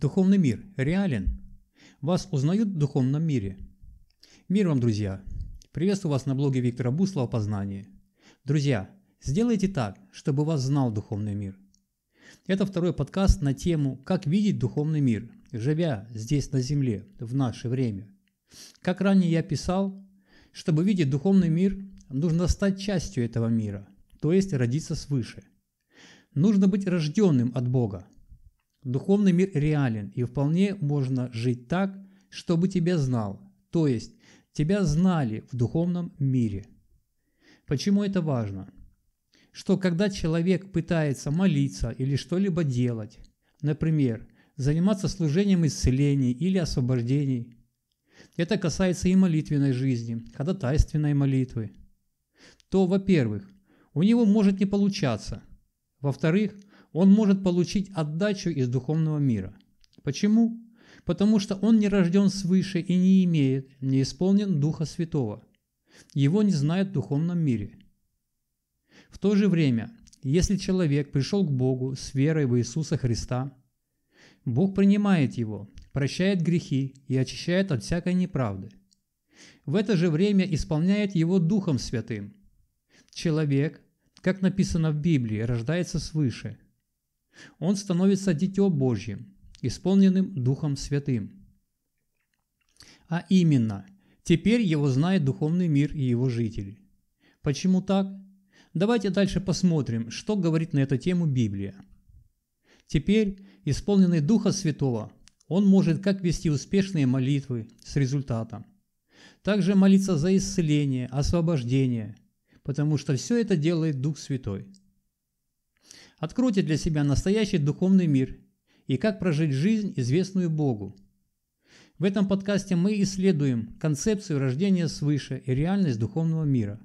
Духовный мир реален. Вас узнают в духовном мире. Мир вам, друзья! Приветствую вас на блоге Виктора Буслова «Познание». Друзья, сделайте так, чтобы вас знал духовный мир. Это второй подкаст на тему «Как видеть духовный мир, живя здесь на земле, в наше время». Как ранее я писал, чтобы видеть духовный мир, нужно стать частью этого мира, то есть родиться свыше. Нужно быть рожденным от Бога, Духовный мир реален, и вполне можно жить так, чтобы тебя знал, то есть тебя знали в духовном мире. Почему это важно? Что когда человек пытается молиться или что-либо делать, например, заниматься служением исцелений или освобождений, это касается и молитвенной жизни, ходатайственной молитвы, то, во-первых, у него может не получаться. Во-вторых, он может получить отдачу из духовного мира. Почему? Потому что он не рожден свыше и не имеет, не исполнен Духа Святого. Его не знают в духовном мире. В то же время, если человек пришел к Богу с верой в Иисуса Христа, Бог принимает его, прощает грехи и очищает от всякой неправды. В это же время исполняет его Духом Святым. Человек, как написано в Библии, рождается свыше – он становится Дитё Божьим, исполненным Духом Святым. А именно, теперь его знает духовный мир и его жители. Почему так? Давайте дальше посмотрим, что говорит на эту тему Библия. Теперь, исполненный Духа Святого, он может как вести успешные молитвы с результатом, также молиться за исцеление, освобождение, потому что все это делает Дух Святой. Откройте для себя настоящий духовный мир и как прожить жизнь, известную Богу. В этом подкасте мы исследуем концепцию рождения свыше и реальность духовного мира.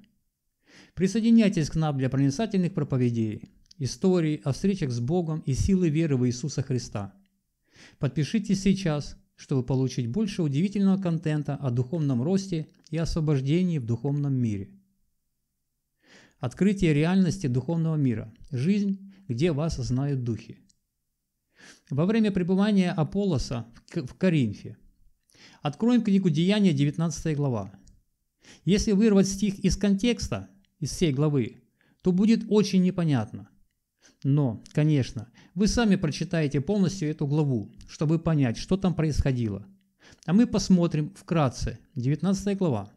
Присоединяйтесь к нам для проницательных проповедей, историй о встречах с Богом и силы веры в Иисуса Христа. Подпишитесь сейчас, чтобы получить больше удивительного контента о духовном росте и освобождении в духовном мире. Открытие реальности духовного мира. Жизнь где вас знают духи. Во время пребывания Аполлоса в Коринфе. Откроем книгу Деяния, 19 глава. Если вырвать стих из контекста, из всей главы, то будет очень непонятно. Но, конечно, вы сами прочитаете полностью эту главу, чтобы понять, что там происходило. А мы посмотрим вкратце. 19 глава.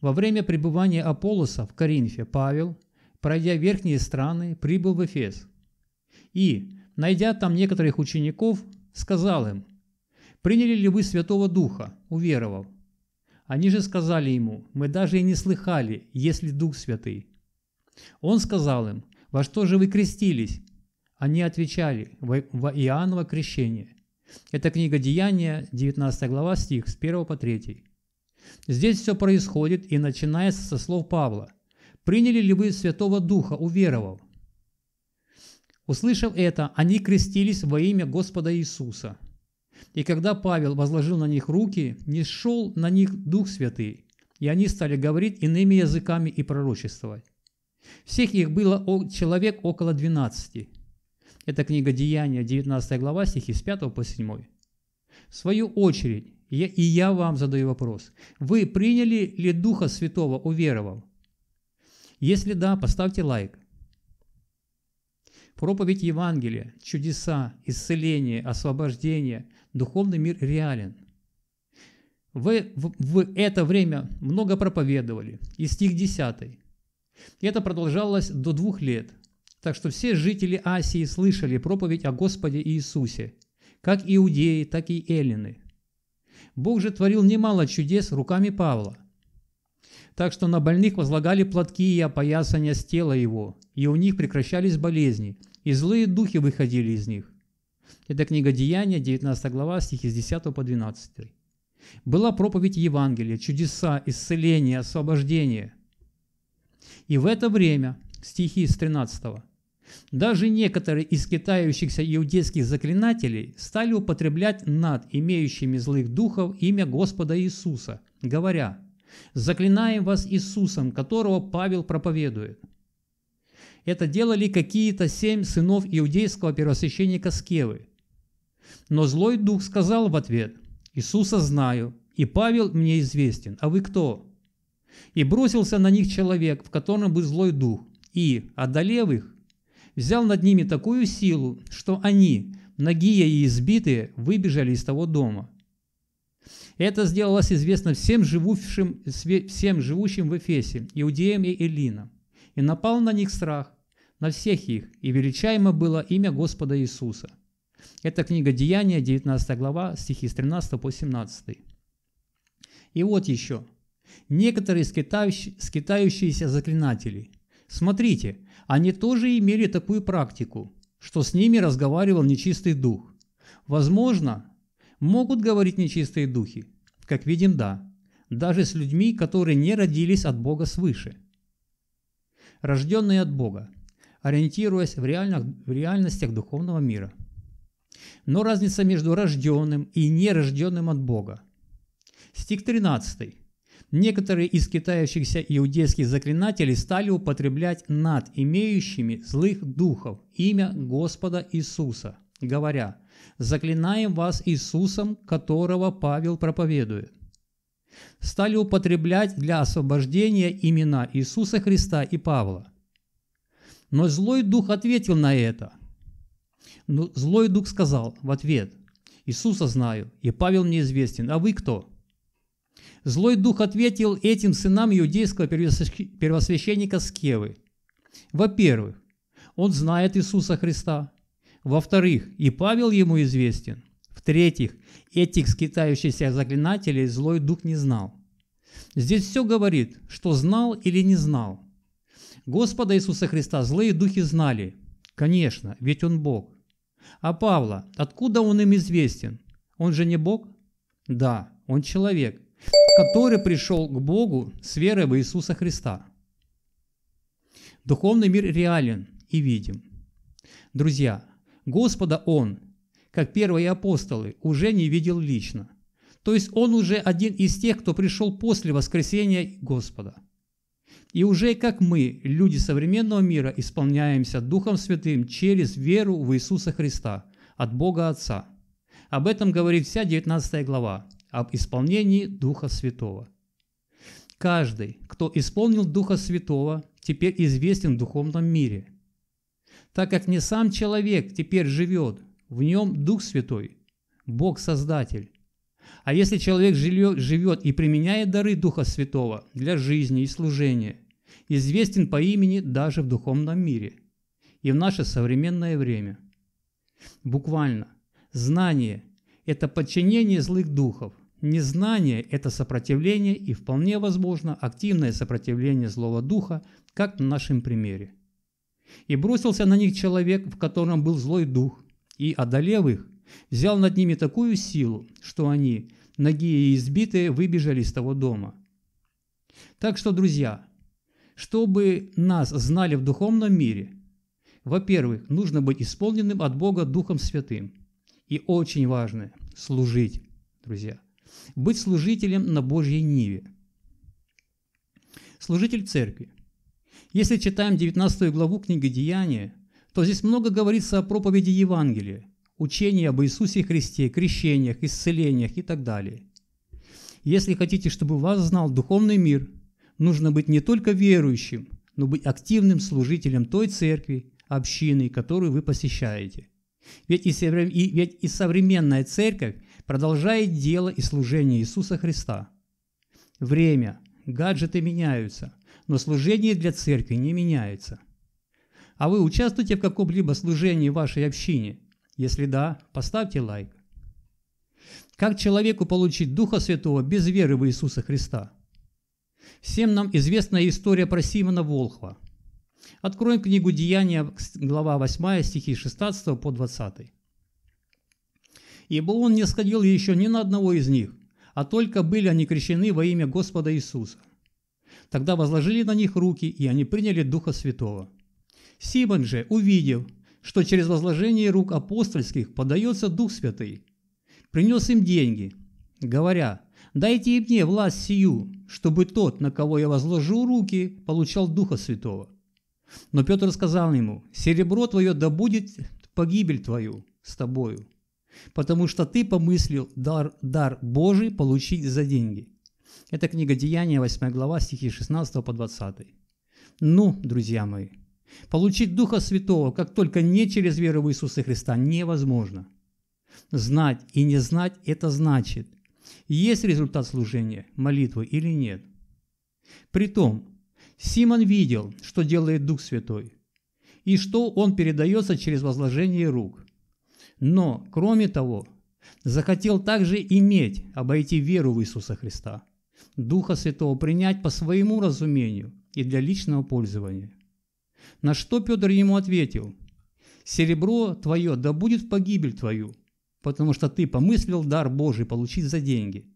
Во время пребывания Аполлоса в Коринфе Павел – пройдя верхние страны, прибыл в Эфес. И, найдя там некоторых учеников, сказал им, «Приняли ли вы Святого Духа, уверовав?» Они же сказали ему, «Мы даже и не слыхали, есть ли Дух Святый». Он сказал им, «Во что же вы крестились?» Они отвечали, «Во Иоанново крещение». Это книга Деяния, 19 глава, стих с 1 по 3. Здесь все происходит и начинается со слов Павла – приняли ли вы Святого Духа, уверовав? Услышав это, они крестились во имя Господа Иисуса. И когда Павел возложил на них руки, не шел на них Дух Святый, и они стали говорить иными языками и пророчествовать. Всех их было человек около 12. Это книга Деяния, 19 глава, стихи с 5 по 7. В свою очередь, я, и я вам задаю вопрос. Вы приняли ли Духа Святого, уверовав? Если да, поставьте лайк. Проповедь Евангелия, чудеса, исцеление, освобождение, духовный мир реален. Вы в, это время много проповедовали, и стих 10. Это продолжалось до двух лет, так что все жители Асии слышали проповедь о Господе Иисусе, как иудеи, так и эллины. Бог же творил немало чудес руками Павла – так что на больных возлагали платки и опоясания с тела его, и у них прекращались болезни, и злые духи выходили из них. Это книга Деяния, 19 глава, стихи с 10 по 12. Была проповедь Евангелия, чудеса, исцеление, освобождение. И в это время, стихи с 13 даже некоторые из китающихся иудейских заклинателей стали употреблять над имеющими злых духов имя Господа Иисуса, говоря – Заклинаем вас Иисусом, которого Павел проповедует. Это делали какие-то семь сынов иудейского первосвященника Скевы. Но злой дух сказал в ответ, «Иисуса знаю, и Павел мне известен, а вы кто?» И бросился на них человек, в котором был злой дух, и, одолев их, взял над ними такую силу, что они, многие и избитые, выбежали из того дома. Это сделалось известно всем, живущим, всем живущим в Эфесе, иудеям и эллинам. И напал на них страх, на всех их, и величаемо было имя Господа Иисуса. Это книга Деяния, 19 глава, стихи с 13 по 17. И вот еще. Некоторые скитающие, скитающиеся заклинатели. Смотрите, они тоже имели такую практику, что с ними разговаривал нечистый дух. Возможно, Могут говорить нечистые духи? Как видим, да. Даже с людьми, которые не родились от Бога свыше. Рожденные от Бога, ориентируясь в, реальных, в реальностях духовного мира. Но разница между рожденным и нерожденным от Бога. Стих 13. Некоторые из китающихся иудейских заклинателей стали употреблять над имеющими злых духов имя Господа Иисуса, говоря – Заклинаем вас Иисусом, которого Павел проповедует. Стали употреблять для освобождения имена Иисуса Христа и Павла. Но злой дух ответил на это. Но ну, злой дух сказал в ответ, «Иисуса знаю, и Павел мне известен, а вы кто?» Злой дух ответил этим сынам иудейского первосвященника Скевы. Во-первых, он знает Иисуса Христа. Во-вторых, и Павел ему известен. В-третьих, этих скитающихся заклинателей злой дух не знал. Здесь все говорит, что знал или не знал. Господа Иисуса Христа злые духи знали. Конечно, ведь Он Бог. А Павла, откуда он им известен? Он же не Бог? Да, он человек, который пришел к Богу с верой в Иисуса Христа. Духовный мир реален и видим. Друзья, Господа он, как первые апостолы, уже не видел лично. То есть он уже один из тех, кто пришел после воскресения Господа. И уже как мы, люди современного мира, исполняемся Духом Святым через веру в Иисуса Христа от Бога Отца. Об этом говорит вся 19 глава, об исполнении Духа Святого. Каждый, кто исполнил Духа Святого, теперь известен в духовном мире так как не сам человек теперь живет, в нем Дух Святой, Бог-Создатель. А если человек живет и применяет дары Духа Святого для жизни и служения, известен по имени даже в духовном мире и в наше современное время. Буквально, знание – это подчинение злых духов, незнание – это сопротивление и вполне возможно активное сопротивление злого духа, как на нашем примере – и бросился на них человек, в котором был злой дух, и, одолев их, взял над ними такую силу, что они, ноги и избитые, выбежали из того дома. Так что, друзья, чтобы нас знали в духовном мире, во-первых, нужно быть исполненным от Бога Духом Святым. И очень важно – служить, друзья. Быть служителем на Божьей Ниве. Служитель церкви – если читаем 19 главу книги Деяния, то здесь много говорится о проповеди Евангелия, учении об Иисусе Христе, крещениях, исцелениях и так далее. Если хотите, чтобы вас знал духовный мир, нужно быть не только верующим, но быть активным служителем той церкви, общины, которую вы посещаете. Ведь и, ведь и современная церковь продолжает дело и служение Иисуса Христа. Время, гаджеты меняются – но служение для церкви не меняется. А вы участвуете в каком-либо служении в вашей общине? Если да, поставьте лайк. Как человеку получить Духа Святого без веры в Иисуса Христа? Всем нам известна история про Симона Волхва. Откроем книгу Деяния, глава 8, стихи 16 по 20. «Ибо он не сходил еще ни на одного из них, а только были они крещены во имя Господа Иисуса». Тогда возложили на них руки, и они приняли Духа Святого. Симон же, увидев, что через возложение рук апостольских подается Дух Святый, принес им деньги, говоря, «Дайте и мне власть сию, чтобы тот, на кого я возложу руки, получал Духа Святого». Но Петр сказал ему, «Серебро твое да будет погибель твою с тобою, потому что ты помыслил дар, дар Божий получить за деньги». Это книга Деяния, 8 глава, стихи 16 по 20. Ну, друзья мои, получить Духа Святого, как только не через веру в Иисуса Христа, невозможно. Знать и не знать – это значит, есть результат служения, молитвы или нет. Притом, Симон видел, что делает Дух Святой, и что он передается через возложение рук. Но, кроме того, захотел также иметь, обойти веру в Иисуса Христа – Духа Святого принять по своему разумению и для личного пользования. На что Петр ему ответил, «Серебро твое да будет в погибель твою, потому что ты помыслил дар Божий получить за деньги».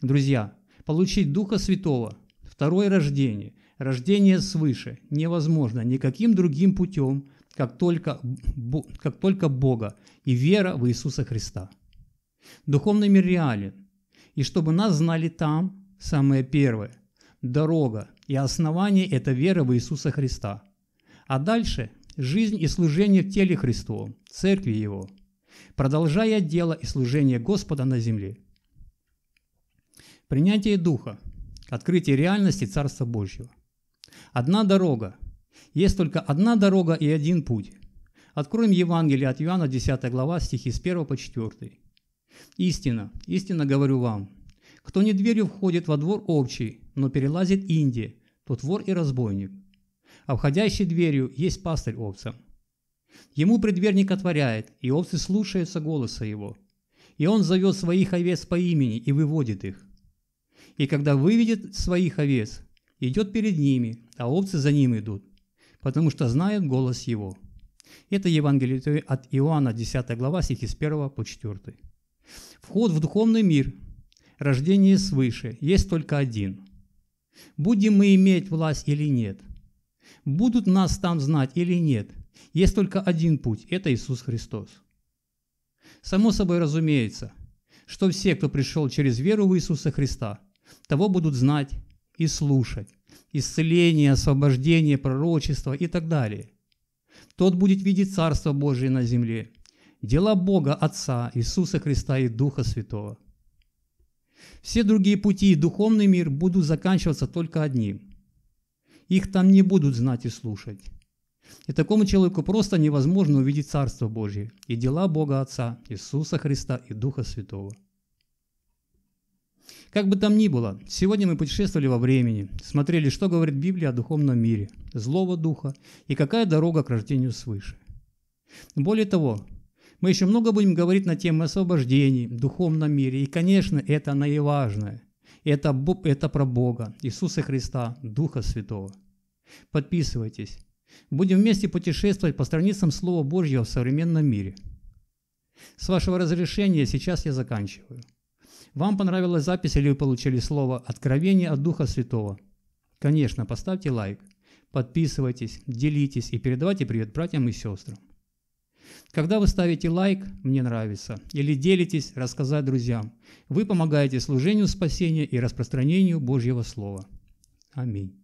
Друзья, получить Духа Святого, второе рождение, рождение свыше невозможно никаким другим путем, как только, как только Бога и вера в Иисуса Христа. Духовный мир реален, и чтобы нас знали там, самое первое, дорога и основание – это вера в Иисуса Христа. А дальше – жизнь и служение в теле Христовом, церкви Его, продолжая дело и служение Господа на земле. Принятие Духа, открытие реальности Царства Божьего. Одна дорога. Есть только одна дорога и один путь. Откроем Евангелие от Иоанна, 10 глава, стихи с 1 по 4. Истина, истинно говорю вам, кто не дверью входит во двор общий, но перелазит Инди, тот вор и разбойник. А входящий дверью есть пастырь овца. Ему предверник отворяет, и овцы слушаются голоса его. И он зовет своих овец по имени и выводит их. И когда выведет своих овец, идет перед ними, а овцы за ним идут, потому что знают голос его. Это Евангелие от Иоанна, 10 глава, стихи с 1 по 4. Вход в духовный мир, рождение свыше, есть только один. Будем мы иметь власть или нет? Будут нас там знать или нет? Есть только один путь – это Иисус Христос. Само собой разумеется, что все, кто пришел через веру в Иисуса Христа, того будут знать и слушать. Исцеление, освобождение, пророчество и так далее. Тот будет видеть Царство Божие на земле – дела Бога Отца, Иисуса Христа и Духа Святого. Все другие пути и духовный мир будут заканчиваться только одним. Их там не будут знать и слушать. И такому человеку просто невозможно увидеть Царство Божье и дела Бога Отца, Иисуса Христа и Духа Святого. Как бы там ни было, сегодня мы путешествовали во времени, смотрели, что говорит Библия о духовном мире, злого духа и какая дорога к рождению свыше. Более того, мы еще много будем говорить на тему освобождений, духовном мире. И, конечно, это наиважное. Это, это про Бога, Иисуса Христа, Духа Святого. Подписывайтесь. Будем вместе путешествовать по страницам Слова Божьего в современном мире. С вашего разрешения сейчас я заканчиваю. Вам понравилась запись или вы получили слово «Откровение от Духа Святого»? Конечно, поставьте лайк, подписывайтесь, делитесь и передавайте привет братьям и сестрам. Когда вы ставите лайк «Мне нравится» или делитесь «Рассказать друзьям», вы помогаете служению спасения и распространению Божьего Слова. Аминь.